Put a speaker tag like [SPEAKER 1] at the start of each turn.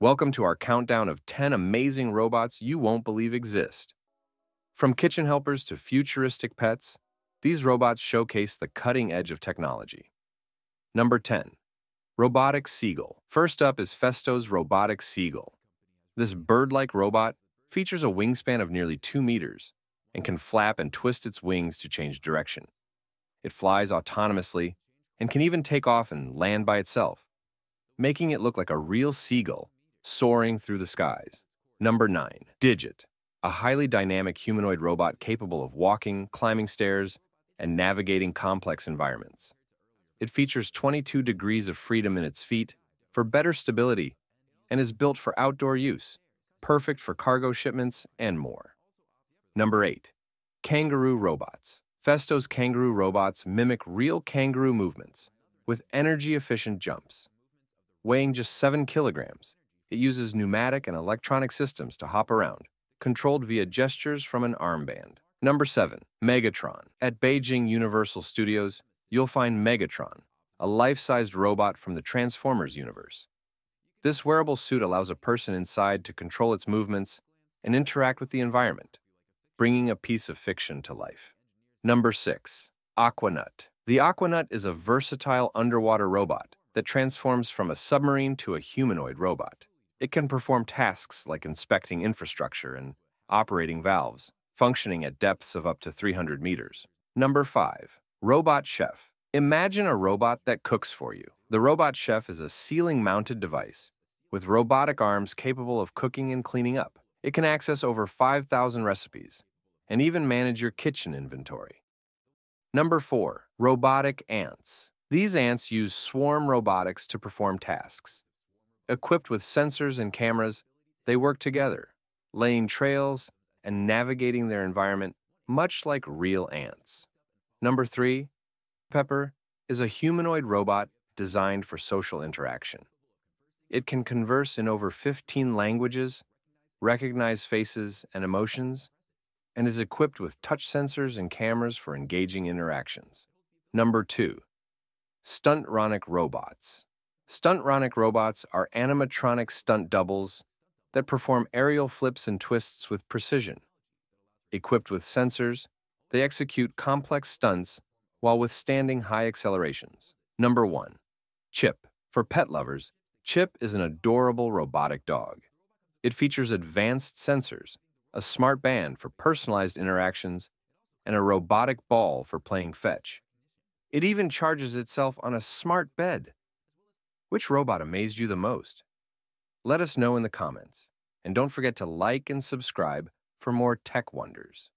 [SPEAKER 1] Welcome to our countdown of 10 amazing robots you won't believe exist. From kitchen helpers to futuristic pets, these robots showcase the cutting edge of technology. Number 10. Robotic Seagull. First up is Festo's Robotic Seagull. This bird-like robot features a wingspan of nearly 2 meters and can flap and twist its wings to change direction. It flies autonomously and can even take off and land by itself, making it look like a real seagull soaring through the skies. Number 9. Digit, a highly dynamic humanoid robot capable of walking, climbing stairs, and navigating complex environments. It features 22 degrees of freedom in its feet for better stability and is built for outdoor use, perfect for cargo shipments and more. Number 8. Kangaroo Robots Festo's kangaroo robots mimic real kangaroo movements with energy-efficient jumps. Weighing just 7 kilograms, it uses pneumatic and electronic systems to hop around, controlled via gestures from an armband. Number 7. Megatron. At Beijing Universal Studios, you'll find Megatron, a life-sized robot from the Transformers universe. This wearable suit allows a person inside to control its movements and interact with the environment, bringing a piece of fiction to life. Number 6. Aquanut. The Aquanut is a versatile underwater robot that transforms from a submarine to a humanoid robot. It can perform tasks like inspecting infrastructure and operating valves, functioning at depths of up to 300 meters. Number 5. Robot Chef. Imagine a robot that cooks for you. The Robot Chef is a ceiling-mounted device with robotic arms capable of cooking and cleaning up. It can access over 5,000 recipes and even manage your kitchen inventory. Number 4. Robotic Ants. These ants use swarm robotics to perform tasks, Equipped with sensors and cameras, they work together, laying trails and navigating their environment much like real ants. Number three, Pepper is a humanoid robot designed for social interaction. It can converse in over 15 languages, recognize faces and emotions, and is equipped with touch sensors and cameras for engaging interactions. Number two, stuntronic robots. Stuntronic robots are animatronic stunt doubles that perform aerial flips and twists with precision. Equipped with sensors, they execute complex stunts while withstanding high accelerations. Number 1. Chip. For pet lovers, Chip is an adorable robotic dog. It features advanced sensors, a smart band for personalized interactions, and a robotic ball for playing fetch. It even charges itself on a smart bed which robot amazed you the most? Let us know in the comments. And don't forget to like and subscribe for more tech wonders.